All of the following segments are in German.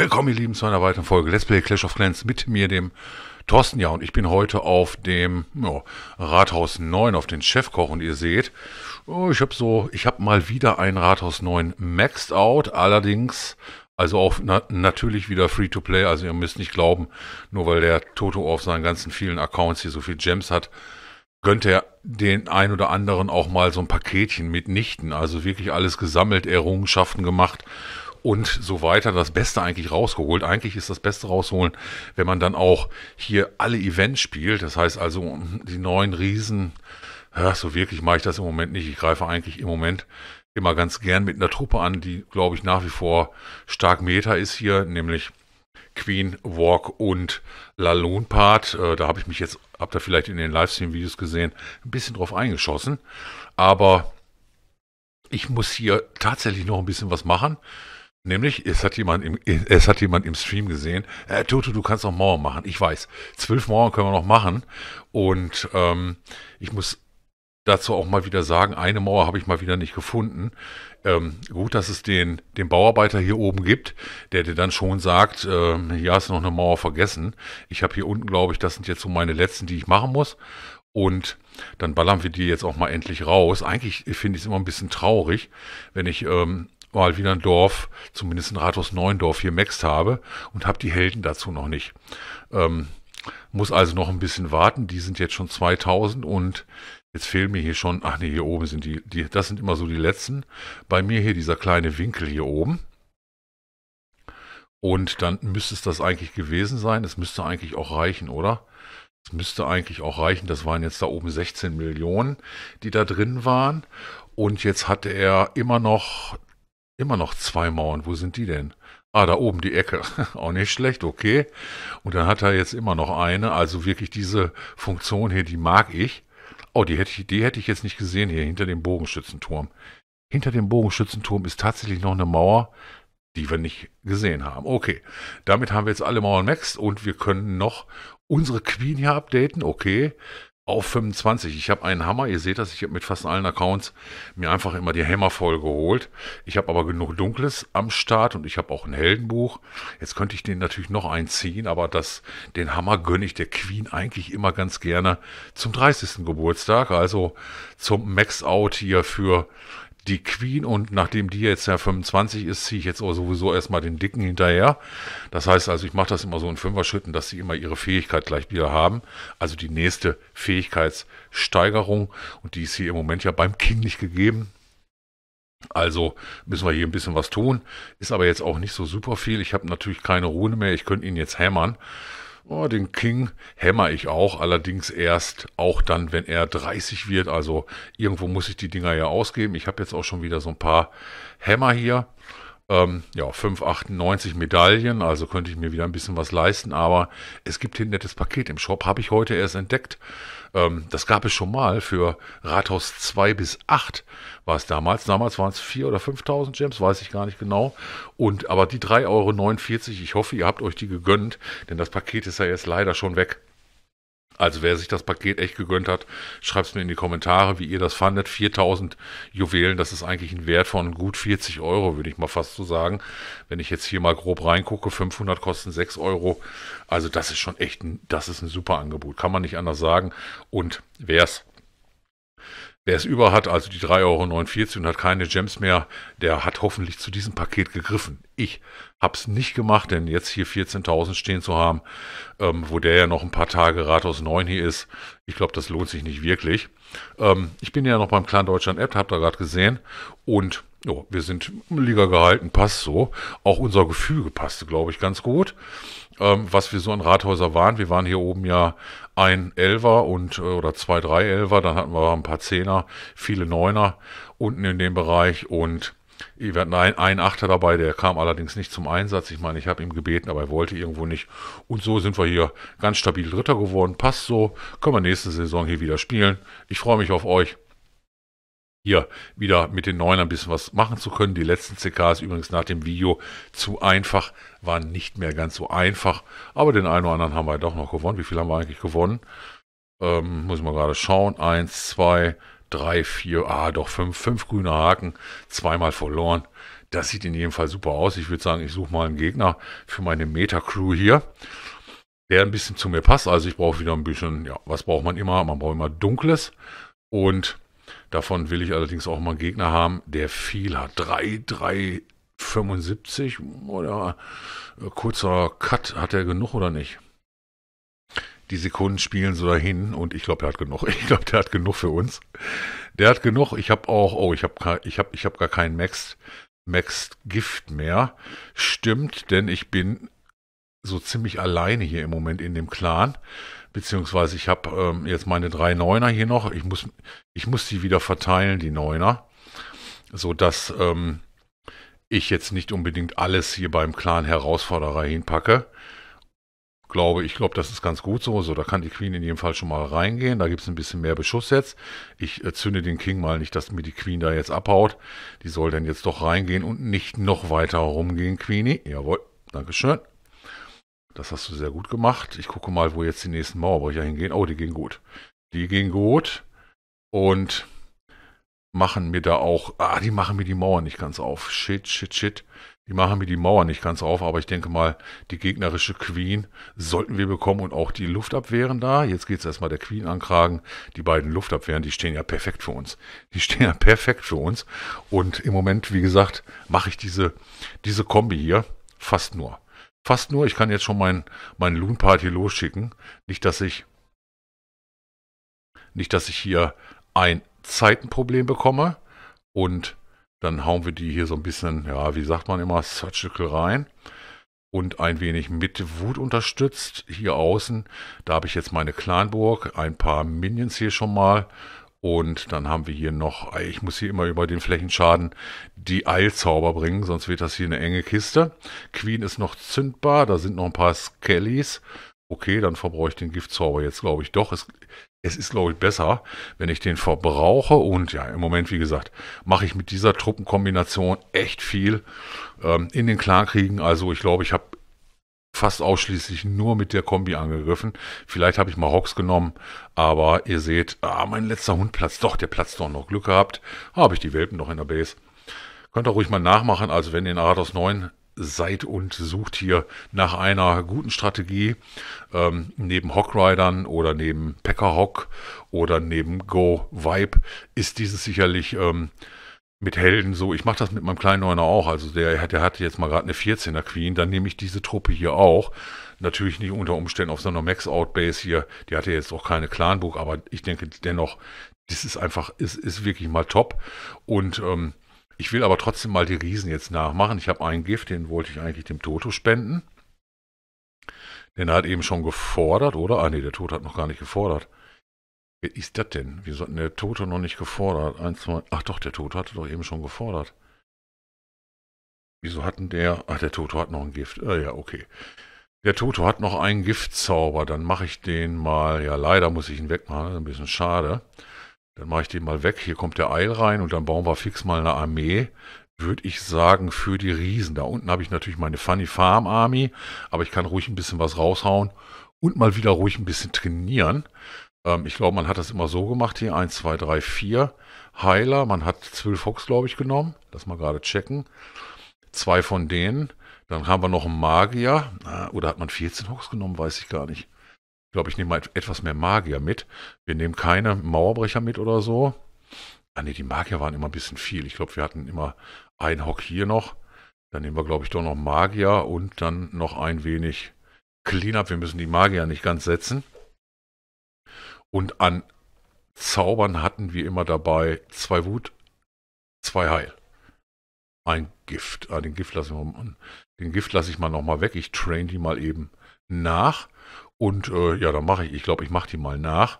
Willkommen, ihr Lieben, zu einer weiteren Folge Let's Play Clash of Clans mit mir, dem Thorsten. Ja, und ich bin heute auf dem ja, Rathaus 9, auf den Chefkoch. Und ihr seht, oh, ich habe so, ich habe mal wieder ein Rathaus 9 maxed out. Allerdings, also auch na, natürlich wieder free to play. Also ihr müsst nicht glauben, nur weil der Toto auf seinen ganzen vielen Accounts hier so viel Gems hat, gönnt er den ein oder anderen auch mal so ein Paketchen mitnichten. Also wirklich alles gesammelt, Errungenschaften gemacht und so weiter das Beste eigentlich rausgeholt. Eigentlich ist das Beste rausholen, wenn man dann auch hier alle Events spielt. Das heißt also, die neuen Riesen, ja, so wirklich mache ich das im Moment nicht. Ich greife eigentlich im Moment immer ganz gern mit einer Truppe an, die, glaube ich, nach wie vor stark Meta ist hier, nämlich Queen, Walk und Laloon Part. Äh, da habe ich mich jetzt, habt ihr vielleicht in den Livestream-Videos gesehen, ein bisschen drauf eingeschossen. Aber ich muss hier tatsächlich noch ein bisschen was machen. Nämlich, es hat jemand im, es hat jemand im Stream gesehen, äh, Toto, du kannst noch Mauern machen. Ich weiß, zwölf Mauern können wir noch machen. Und ähm, ich muss dazu auch mal wieder sagen, eine Mauer habe ich mal wieder nicht gefunden. Ähm, gut, dass es den, den Bauarbeiter hier oben gibt, der dir dann schon sagt, ähm, ja, ist noch eine Mauer vergessen. Ich habe hier unten, glaube ich, das sind jetzt so meine letzten, die ich machen muss. Und dann ballern wir die jetzt auch mal endlich raus. Eigentlich finde ich es immer ein bisschen traurig, wenn ich ähm, mal wieder ein Dorf, zumindest ein Rathaus Neuendorf hier Maxt habe und habe die Helden dazu noch nicht. Ähm, muss also noch ein bisschen warten. Die sind jetzt schon 2000 und jetzt fehlen mir hier schon, ach nee, hier oben sind die, die, das sind immer so die letzten. Bei mir hier dieser kleine Winkel hier oben. Und dann müsste es das eigentlich gewesen sein. Es müsste eigentlich auch reichen, oder? Es müsste eigentlich auch reichen. Das waren jetzt da oben 16 Millionen, die da drin waren. Und jetzt hatte er immer noch Immer noch zwei Mauern. Wo sind die denn? Ah, da oben die Ecke. Auch nicht schlecht, okay. Und dann hat er jetzt immer noch eine. Also wirklich diese Funktion hier, die mag ich. Oh, die hätte ich, die hätte ich jetzt nicht gesehen hier hinter dem Bogenschützenturm. Hinter dem Bogenschützenturm ist tatsächlich noch eine Mauer, die wir nicht gesehen haben. Okay, damit haben wir jetzt alle Mauern maxed und wir können noch unsere Queen hier updaten. Okay, auf 25. Ich habe einen Hammer, ihr seht das, ich habe mit fast allen Accounts mir einfach immer die Hämmer voll geholt. Ich habe aber genug Dunkles am Start und ich habe auch ein Heldenbuch. Jetzt könnte ich den natürlich noch einziehen, aber das, den Hammer gönne ich der Queen eigentlich immer ganz gerne zum 30. Geburtstag, also zum Max-Out hier für die Queen und nachdem die jetzt ja 25 ist, ziehe ich jetzt auch sowieso erstmal den Dicken hinterher. Das heißt also, ich mache das immer so in Fünfer-Schritten, dass sie immer ihre Fähigkeit gleich wieder haben. Also die nächste Fähigkeitssteigerung und die ist hier im Moment ja beim King nicht gegeben. Also müssen wir hier ein bisschen was tun. Ist aber jetzt auch nicht so super viel. Ich habe natürlich keine Rune mehr. Ich könnte ihn jetzt hämmern. Oh, den King hämmer ich auch, allerdings erst auch dann, wenn er 30 wird. Also irgendwo muss ich die Dinger ja ausgeben. Ich habe jetzt auch schon wieder so ein paar Hämmer hier. Ähm, ja, 598 Medaillen, also könnte ich mir wieder ein bisschen was leisten, aber es gibt hier ein nettes Paket im Shop, habe ich heute erst entdeckt. Ähm, das gab es schon mal für Rathaus 2 bis 8 war es damals. Damals waren es 4.000 oder 5.000 Gems, weiß ich gar nicht genau. Und aber die 3,49 Euro, ich hoffe, ihr habt euch die gegönnt, denn das Paket ist ja jetzt leider schon weg. Also wer sich das Paket echt gegönnt hat, schreibt es mir in die Kommentare, wie ihr das fandet. 4000 Juwelen, das ist eigentlich ein Wert von gut 40 Euro, würde ich mal fast so sagen. Wenn ich jetzt hier mal grob reingucke, 500 kosten 6 Euro. Also das ist schon echt, ein, das ist ein super Angebot, kann man nicht anders sagen. Und wer es Wer es über hat, also die 3,49 Euro und hat keine Gems mehr, der hat hoffentlich zu diesem Paket gegriffen. Ich habe es nicht gemacht, denn jetzt hier 14.000 stehen zu haben, ähm, wo der ja noch ein paar Tage Rathaus 9 hier ist, ich glaube, das lohnt sich nicht wirklich. Ähm, ich bin ja noch beim Clan Deutschland App, habt ihr gerade gesehen. Und jo, wir sind Liga gehalten, passt so. Auch unser Gefühl passte, glaube ich, ganz gut. Ähm, was wir so an Rathäuser waren. Wir waren hier oben ja ein Elver und äh, oder zwei, drei Elver. Dann hatten wir ein paar Zehner, viele Neuner unten in dem Bereich und wir hatten einen, einen Achter dabei, der kam allerdings nicht zum Einsatz. Ich meine, ich habe ihm gebeten, aber er wollte irgendwo nicht. Und so sind wir hier ganz stabil Dritter geworden. Passt so. Können wir nächste Saison hier wieder spielen. Ich freue mich auf euch hier wieder mit den Neuen ein bisschen was machen zu können. Die letzten CKs übrigens nach dem Video zu einfach waren nicht mehr ganz so einfach, aber den einen oder anderen haben wir doch noch gewonnen. Wie viel haben wir eigentlich gewonnen? Ähm, muss ich mal gerade schauen. Eins, zwei, drei, vier, ah doch fünf, fünf grüne Haken, zweimal verloren. Das sieht in jedem Fall super aus. Ich würde sagen, ich suche mal einen Gegner für meine Meta-Crew hier, der ein bisschen zu mir passt. Also ich brauche wieder ein bisschen, ja, was braucht man immer? Man braucht immer Dunkles. Und davon will ich allerdings auch mal einen Gegner haben, der viel hat. 3, 3, 75 oder äh, kurzer Cut, hat er genug oder nicht? Die Sekunden spielen so dahin und ich glaube, der hat genug. Ich glaube, der hat genug für uns. Der hat genug. Ich habe auch, oh, ich habe ich hab, ich hab gar keinen Max, Max Gift mehr. Stimmt, denn ich bin so ziemlich alleine hier im Moment in dem Clan. Beziehungsweise ich habe ähm, jetzt meine drei Neuner hier noch. Ich muss, ich muss die wieder verteilen, die Neuner. Sodass ähm, ich jetzt nicht unbedingt alles hier beim Clan Herausforderer hinpacke glaube, ich glaube, das ist ganz gut so. So, also, da kann die Queen in jedem Fall schon mal reingehen. Da gibt es ein bisschen mehr Beschuss jetzt. Ich äh, zünde den King mal nicht, dass mir die Queen da jetzt abhaut. Die soll dann jetzt doch reingehen und nicht noch weiter rumgehen, Queenie. Jawohl, Dankeschön. Das hast du sehr gut gemacht. Ich gucke mal, wo jetzt die nächsten Mauerbrecher hingehen. Oh, die gehen gut. Die gehen gut. Und machen mir da auch... Ah, die machen mir die Mauer nicht ganz auf. Shit, shit, shit. Die machen mir die Mauer nicht ganz auf, aber ich denke mal, die gegnerische Queen sollten wir bekommen und auch die Luftabwehren da. Jetzt geht es erstmal der Queen ankragen. Die beiden Luftabwehren, die stehen ja perfekt für uns. Die stehen ja perfekt für uns. Und im Moment, wie gesagt, mache ich diese, diese Kombi hier fast nur. Fast nur, ich kann jetzt schon meinen mein Loon Party losschicken. Nicht, dass ich, nicht, dass ich hier ein Zeitenproblem bekomme und dann hauen wir die hier so ein bisschen, ja, wie sagt man immer, surgical rein und ein wenig mit Wut unterstützt. Hier außen, da habe ich jetzt meine Clanburg, ein paar Minions hier schon mal. Und dann haben wir hier noch, ich muss hier immer über den Flächenschaden die Eilzauber bringen, sonst wird das hier eine enge Kiste. Queen ist noch zündbar, da sind noch ein paar Skellys okay, dann verbrauche ich den Giftzauber jetzt, glaube ich, doch. Es, es ist, glaube ich, besser, wenn ich den verbrauche. Und ja, im Moment, wie gesagt, mache ich mit dieser Truppenkombination echt viel ähm, in den Klarkriegen. Also ich glaube, ich habe fast ausschließlich nur mit der Kombi angegriffen. Vielleicht habe ich mal Hawks genommen, aber ihr seht, ah, mein letzter Hund platzt doch, der platzt doch noch Glück gehabt. habe ich die Welpen noch in der Base. Könnt ihr ruhig mal nachmachen, also wenn ihr in Arados 9 seid und sucht hier nach einer guten Strategie, ähm, neben Hockridern oder neben Packer Packerhock oder neben Go Vibe, ist dieses sicherlich ähm, mit Helden so. Ich mache das mit meinem kleinen Neuner auch. Also der, der hatte jetzt mal gerade eine 14er Queen, dann nehme ich diese Truppe hier auch. Natürlich nicht unter Umständen auf so einer Max-Out-Base hier. Die hatte jetzt auch keine Clanbook, aber ich denke dennoch, das ist einfach, ist, ist wirklich mal top. Und ähm, ich will aber trotzdem mal die Riesen jetzt nachmachen. Ich habe einen Gift, den wollte ich eigentlich dem Toto spenden. Denn er hat eben schon gefordert, oder? Ah, nee, der Toto hat noch gar nicht gefordert. Wer ist das denn? Wieso hat der Toto noch nicht gefordert? Eins, zwei, ach doch, der Toto hatte doch eben schon gefordert. Wieso hatten der... Ach, der Toto hat noch ein Gift. Ah, ja, okay. Der Toto hat noch einen Giftzauber. Dann mache ich den mal... Ja, leider muss ich ihn wegmachen. Ein bisschen Schade. Dann mache ich den mal weg. Hier kommt der Eil rein und dann bauen wir fix mal eine Armee. Würde ich sagen, für die Riesen. Da unten habe ich natürlich meine Funny Farm Army, aber ich kann ruhig ein bisschen was raushauen und mal wieder ruhig ein bisschen trainieren. Ähm, ich glaube, man hat das immer so gemacht hier. 1, 2, 3, 4 Heiler. Man hat 12 Fox, glaube ich, genommen. Lass mal gerade checken. Zwei von denen. Dann haben wir noch einen Magier. Ah, oder hat man 14 Hochs genommen? Weiß ich gar nicht. Ich glaube, ich nehme mal etwas mehr Magier mit. Wir nehmen keine Mauerbrecher mit oder so. Ah ne, die Magier waren immer ein bisschen viel. Ich glaube, wir hatten immer ein Hock hier noch. Dann nehmen wir, glaube ich, doch noch Magier und dann noch ein wenig Cleanup. Wir müssen die Magier nicht ganz setzen. Und an Zaubern hatten wir immer dabei zwei Wut, zwei Heil. Ein Gift. Ah, den Gift lasse ich mal, den Gift lasse ich mal nochmal weg. Ich train die mal eben nach. Und äh, ja, dann mache ich, ich glaube, ich mache die mal nach,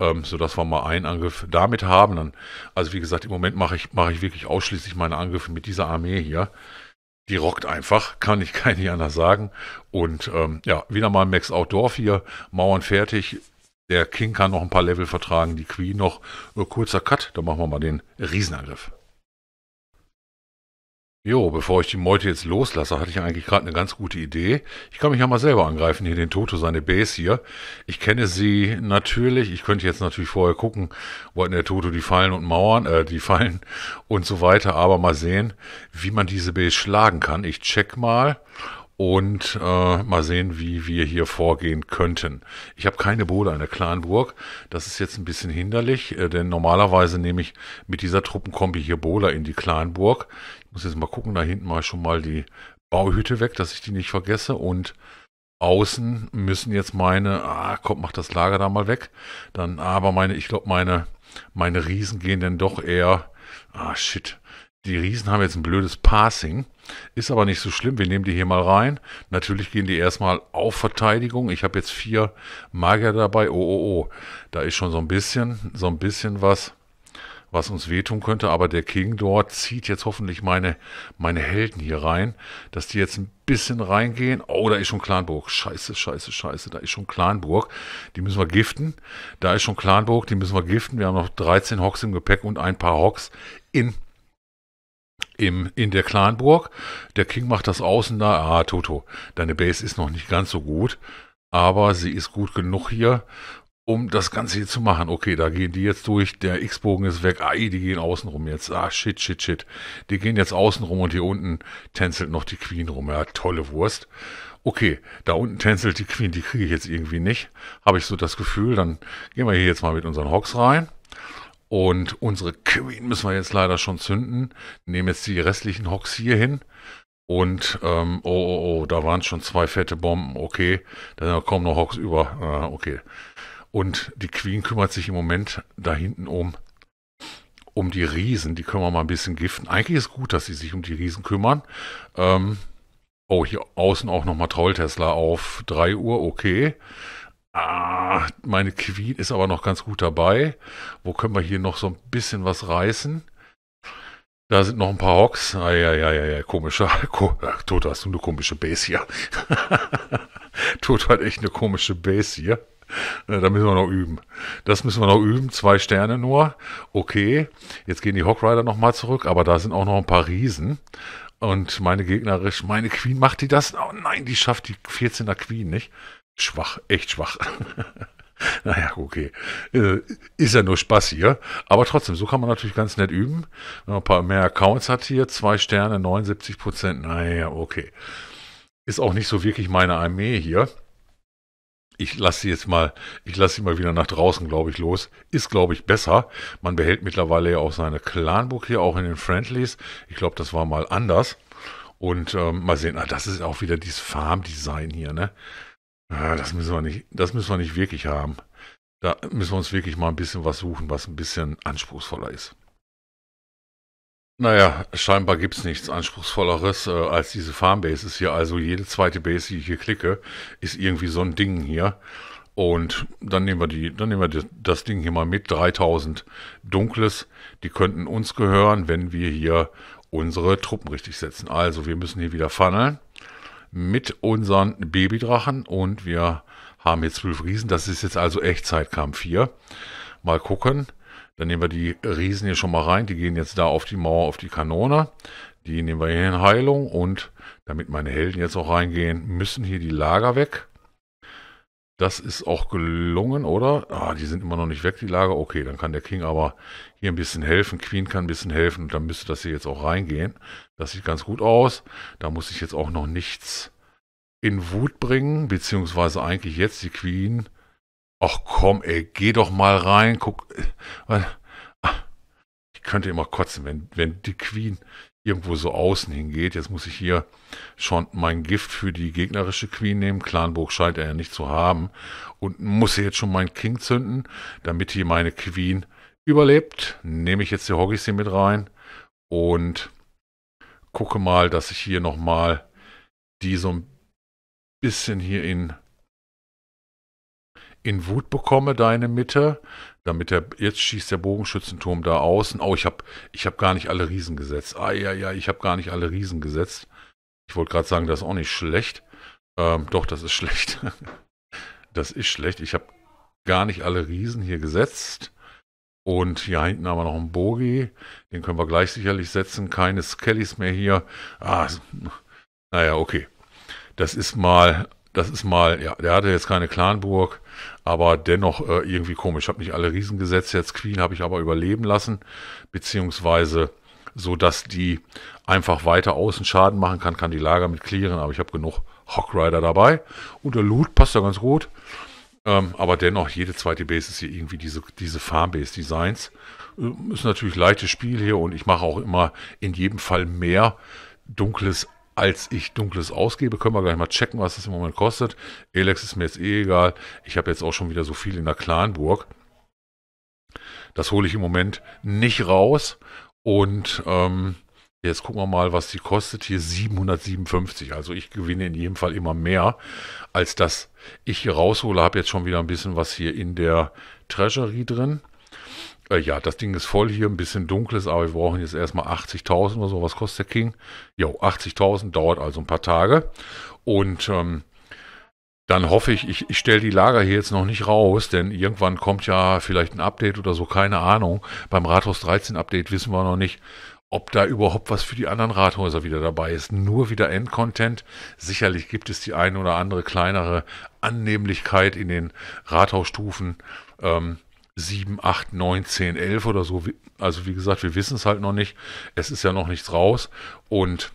ähm, sodass wir mal einen Angriff damit haben. Dann, also wie gesagt, im Moment mache ich, mache ich wirklich ausschließlich meine Angriffe mit dieser Armee hier. Die rockt einfach, kann ich gar nicht anders sagen. Und ähm, ja, wieder mal Max Outdoor hier, Mauern fertig. Der King kann noch ein paar Level vertragen, die Queen noch. Äh, kurzer Cut, dann machen wir mal den Riesenangriff. Jo, bevor ich die Meute jetzt loslasse, hatte ich eigentlich gerade eine ganz gute Idee. Ich kann mich ja mal selber angreifen, hier den Toto, seine Base hier. Ich kenne sie natürlich, ich könnte jetzt natürlich vorher gucken, wo hat der Toto die Fallen und Mauern, äh, die Fallen und so weiter, aber mal sehen, wie man diese Base schlagen kann. Ich check mal und äh, mal sehen, wie wir hier vorgehen könnten. Ich habe keine Bode an der Clanburg. Das ist jetzt ein bisschen hinderlich, äh, denn normalerweise nehme ich mit dieser Truppenkombi hier Bola in die Clanburg. Ich muss jetzt mal gucken, da hinten mal schon mal die Bauhütte weg, dass ich die nicht vergesse. Und außen müssen jetzt meine, ah, komm, mach das Lager da mal weg. Dann aber meine, ich glaube, meine, meine Riesen gehen dann doch eher, ah, shit die Riesen haben jetzt ein blödes Passing. Ist aber nicht so schlimm. Wir nehmen die hier mal rein. Natürlich gehen die erstmal auf Verteidigung. Ich habe jetzt vier Magier dabei. Oh, oh, oh. Da ist schon so ein bisschen, so ein bisschen was, was uns wehtun könnte. Aber der King dort zieht jetzt hoffentlich meine, meine Helden hier rein, dass die jetzt ein bisschen reingehen. Oh, da ist schon Clanburg. Scheiße, scheiße, scheiße. Da ist schon Clanburg. Die müssen wir giften. Da ist schon Clanburg. Die müssen wir giften. Wir haben noch 13 Hocks im Gepäck und ein paar Hocks in im, in der Clanburg. Der King macht das außen da. Ah, Toto, deine Base ist noch nicht ganz so gut, aber sie ist gut genug hier, um das Ganze hier zu machen. Okay, da gehen die jetzt durch. Der X-Bogen ist weg. Ai, die gehen außen rum jetzt. Ah, shit, shit, shit. Die gehen jetzt außen rum und hier unten tänzelt noch die Queen rum. Ja, tolle Wurst okay, da unten tänzelt die Queen, die kriege ich jetzt irgendwie nicht. Habe ich so das Gefühl, dann gehen wir hier jetzt mal mit unseren Hawks rein. Und unsere Queen müssen wir jetzt leider schon zünden. Nehmen jetzt die restlichen Hocks hier hin. Und, ähm, oh, oh, oh, da waren schon zwei fette Bomben. Okay, da kommen noch Hocks über. Ah, okay. Und die Queen kümmert sich im Moment da hinten um, um die Riesen. Die können wir mal ein bisschen giften. Eigentlich ist gut, dass sie sich um die Riesen kümmern. Ähm, oh, hier außen auch nochmal Troll-Tesla auf 3 Uhr. Okay ah, meine Queen ist aber noch ganz gut dabei. Wo können wir hier noch so ein bisschen was reißen? Da sind noch ein paar Hawks. Ah, ja, ja, ja, ja, komischer. Ach, Toto, hast du eine komische Base hier? Toto hat echt eine komische Base hier. Äh, da müssen wir noch üben. Das müssen wir noch üben. Zwei Sterne nur. Okay. Jetzt gehen die Hawk nochmal zurück, aber da sind auch noch ein paar Riesen. Und meine Gegnerin, meine Queen, macht die das? Oh nein, die schafft die 14er Queen nicht schwach, echt schwach. naja, okay. Äh, ist ja nur Spaß hier. Aber trotzdem, so kann man natürlich ganz nett üben. Wenn man ein paar mehr Accounts hat hier, zwei Sterne, 79 Prozent. Naja, okay. Ist auch nicht so wirklich meine Armee hier. Ich lasse sie jetzt mal, ich lasse sie mal wieder nach draußen, glaube ich, los. Ist, glaube ich, besser. Man behält mittlerweile ja auch seine Clanbook hier, auch in den Friendlies. Ich glaube, das war mal anders. Und ähm, mal sehen, ah, das ist auch wieder dieses Farm-Design hier, ne? Ja, ah, das müssen wir nicht, das müssen wir nicht wirklich haben. Da müssen wir uns wirklich mal ein bisschen was suchen, was ein bisschen anspruchsvoller ist. Naja, scheinbar gibt es nichts Anspruchsvolleres äh, als diese Farmbases hier. Also jede zweite Base, die ich hier klicke, ist irgendwie so ein Ding hier. Und dann nehmen wir die, dann nehmen wir das Ding hier mal mit. 3000 Dunkles, die könnten uns gehören, wenn wir hier unsere Truppen richtig setzen. Also wir müssen hier wieder funneln mit unseren Babydrachen und wir haben jetzt zwölf Riesen. Das ist jetzt also Echtzeitkampf hier. Mal gucken. Dann nehmen wir die Riesen hier schon mal rein. Die gehen jetzt da auf die Mauer, auf die Kanone. Die nehmen wir hier in Heilung und damit meine Helden jetzt auch reingehen, müssen hier die Lager weg. Das ist auch gelungen, oder? Ah, die sind immer noch nicht weg, die Lager. Okay, dann kann der King aber hier ein bisschen helfen. Queen kann ein bisschen helfen und dann müsste das hier jetzt auch reingehen. Das sieht ganz gut aus. Da muss ich jetzt auch noch nichts in Wut bringen, beziehungsweise eigentlich jetzt die Queen. Ach komm, ey, geh doch mal rein, guck. Äh, ah, ich könnte immer kotzen, wenn, wenn die Queen irgendwo so außen hingeht. Jetzt muss ich hier schon mein Gift für die gegnerische Queen nehmen. Clanburg scheint er ja nicht zu haben. Und muss jetzt schon mein King zünden, damit hier meine Queen überlebt. Nehme ich jetzt die Hoggies hier mit rein und gucke mal, dass ich hier nochmal die so ein bisschen hier in in Wut bekomme, deine Mitte, damit der, jetzt schießt der Bogenschützenturm da außen. Oh, ich habe ich hab gar nicht alle Riesen gesetzt. Ah, ja, ja, ich habe gar nicht alle Riesen gesetzt. Ich wollte gerade sagen, das ist auch nicht schlecht. Ähm, doch, das ist schlecht. das ist schlecht. Ich habe gar nicht alle Riesen hier gesetzt. Und hier hinten haben wir noch einen Bogi. Den können wir gleich sicherlich setzen. Keine Skellys mehr hier. Ah, naja, okay. Das ist mal das ist mal, ja, der hatte jetzt keine Clanburg, aber dennoch äh, irgendwie komisch. Ich habe nicht alle Riesen gesetzt. Jetzt Queen habe ich aber überleben lassen, beziehungsweise so, dass die einfach weiter außen Schaden machen kann, kann die Lager mit clearen, aber ich habe genug Hawkrider dabei. Und der Loot passt da ganz gut. Ähm, aber dennoch, jede zweite Base ist hier irgendwie diese, diese farm designs äh, Ist natürlich leichtes Spiel hier und ich mache auch immer in jedem Fall mehr dunkles als ich Dunkles ausgebe. Können wir gleich mal checken, was das im Moment kostet. Elex ist mir jetzt eh egal. Ich habe jetzt auch schon wieder so viel in der Clanburg. Das hole ich im Moment nicht raus. Und ähm, jetzt gucken wir mal, was die kostet. Hier 757. Also ich gewinne in jedem Fall immer mehr, als dass ich hier raushole. Habe jetzt schon wieder ein bisschen was hier in der Treasury drin äh, ja, das Ding ist voll hier, ein bisschen dunkles, aber wir brauchen jetzt erstmal 80.000 oder so. Was kostet der King? Jo, 80.000, dauert also ein paar Tage. Und ähm, dann hoffe ich, ich, ich stelle die Lager hier jetzt noch nicht raus, denn irgendwann kommt ja vielleicht ein Update oder so, keine Ahnung. Beim Rathaus 13 Update wissen wir noch nicht, ob da überhaupt was für die anderen Rathäuser wieder dabei ist. Nur wieder Endcontent. Sicherlich gibt es die eine oder andere kleinere Annehmlichkeit in den Rathausstufen. Ähm, 7, 8, 9, 10, 11 oder so. Also wie gesagt, wir wissen es halt noch nicht. Es ist ja noch nichts raus. Und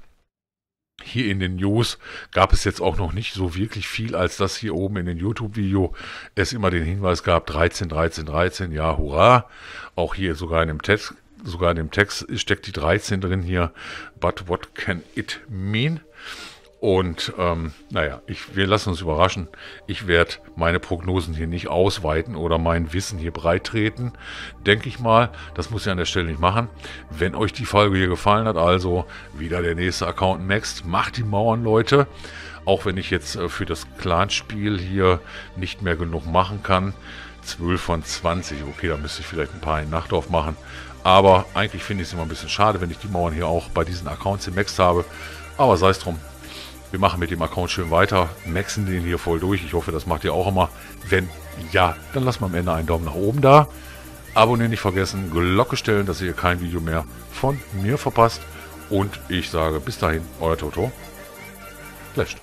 hier in den News gab es jetzt auch noch nicht so wirklich viel, als das hier oben in den YouTube-Video es immer den Hinweis gab, 13, 13, 13, ja, hurra. Auch hier sogar in dem Text, sogar in dem Text steckt die 13 drin hier. But what can it mean? Und ähm, naja, ich, wir lassen uns überraschen. Ich werde meine Prognosen hier nicht ausweiten oder mein Wissen hier breit treten. Denke ich mal, das muss ich an der Stelle nicht machen. Wenn euch die Folge hier gefallen hat, also wieder der nächste Account Next. Macht die Mauern, Leute. Auch wenn ich jetzt äh, für das Clanspiel hier nicht mehr genug machen kann. 12 von 20. Okay, da müsste ich vielleicht ein paar in Nachtdorf machen. Aber eigentlich finde ich es immer ein bisschen schade, wenn ich die Mauern hier auch bei diesen Accounts im Next habe. Aber sei es drum, wir machen mit dem Account schön weiter, maxen den hier voll durch. Ich hoffe, das macht ihr auch immer. Wenn ja, dann lasst mal am Ende einen Daumen nach oben da. Abonnieren nicht vergessen, Glocke stellen, dass ihr kein Video mehr von mir verpasst. Und ich sage bis dahin, euer Toto. Flasht.